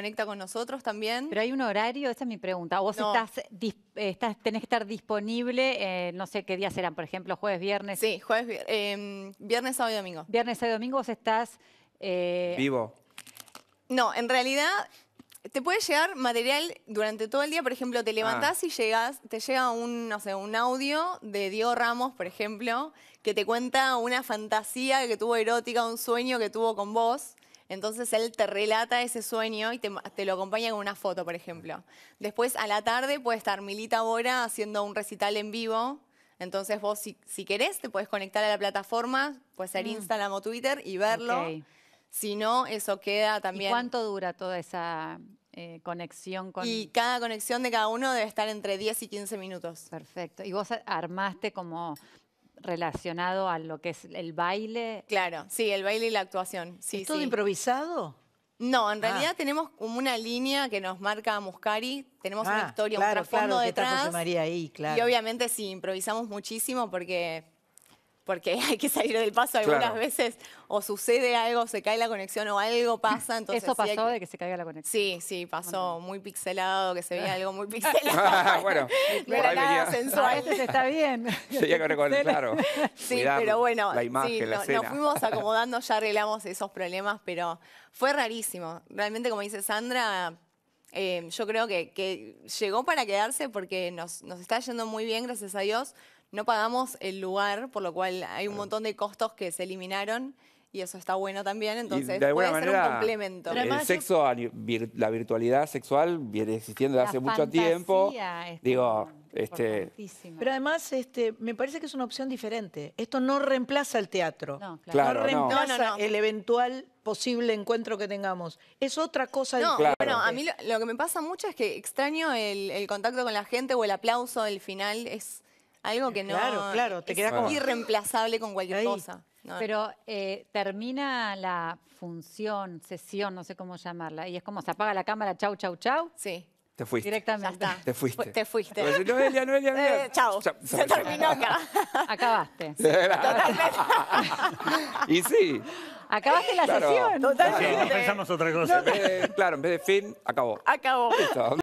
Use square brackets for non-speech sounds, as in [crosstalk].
conecta con nosotros también. Pero hay un horario, esa es mi pregunta. ¿Vos estás, estás, tenés que estar disponible, eh, no sé qué días serán, por ejemplo, jueves, viernes? Sí, jueves, eh, viernes, sábado y domingo. Viernes, sábado y domingo vos estás... Eh, Vivo. No, en realidad te puede llegar material durante todo el día, por ejemplo, te levantás ah. y llegas, te llega un, no sé, un audio de Diego Ramos, por ejemplo, que te cuenta una fantasía que tuvo erótica, un sueño que tuvo con vos. Entonces él te relata ese sueño y te, lo acompaña con una foto, por ejemplo. Después a la tarde puede estar Milita Bora haciendo un recital en vivo. Entonces vos si, querés te puedes conectar a la plataforma, puede ser mm. Instagram o Twitter y verlo. Si no, eso queda también. ¿Y cuánto dura toda esa eh, conexión con...? Y cada conexión de cada uno debe estar entre 10 y 15 minutos. Perfecto. Y vos armaste como relacionado a lo que es el baile. Claro, sí, el baile y la actuación. Sí, ¿Es todo improvisado? No, en ah. realidad tenemos como una línea que nos marca Muscari, tenemos una ah, historia, un trasfondo claro, detrás. ahí, claro. Y obviamente sí, improvisamos muchísimo porque porque [laughs] hay que salir del paso algunas veces, o sucede algo, se cae la conexión o algo pasa. Entonces, ¿Eso pasó de que se caiga la conexión? Sí, sí, pasó muy pixelado, que se veía algo muy [laughs] pixelado. [laughs] bueno, no era nada sensual. Ah, este está bien. claro. Sí, pero bueno, sí, nos fuimos acomodando, ya arreglamos esos problemas, pero fue rarísimo. Realmente, como dice Sandra, Em, yo creo que, llegó para quedarse porque nos, está yendo muy bien, gracias a Dios. No pagamos el lugar, por lo cual hay un montón de costos que se eliminaron y eso está bueno también, entonces puede ser un complemento. Eh, el sexo, la virtualidad sexual viene existiendo desde hace mucho tiempo. Digo, este... Pero además, este, me parece que es una opción diferente. Esto no reemplaza el teatro. No, claro. no reemplaza el eventual posible encuentro que tengamos. Es otra cosa. No, bueno, a mí lo, que me pasa mucho es que extraño el, contacto con la gente o el aplauso del final. Es algo que no claro, te queda irreemplazable con cualquier cosa. Pero eh, termina la función, sesión, no sé cómo llamarla, y es como se apaga la cámara, chau, chau, chau. Sí. Te fuiste. Directamente. Te fuiste. te fuiste. Pues, Noelia, Noelia, Noelia. Eh, se, terminó acá. Acabaste. Acabaste. [laughs] [laughs] y sí. Acabaste la sesión. No Pensamos otra cosa. claro, en vez de fin, acabó. Acabó.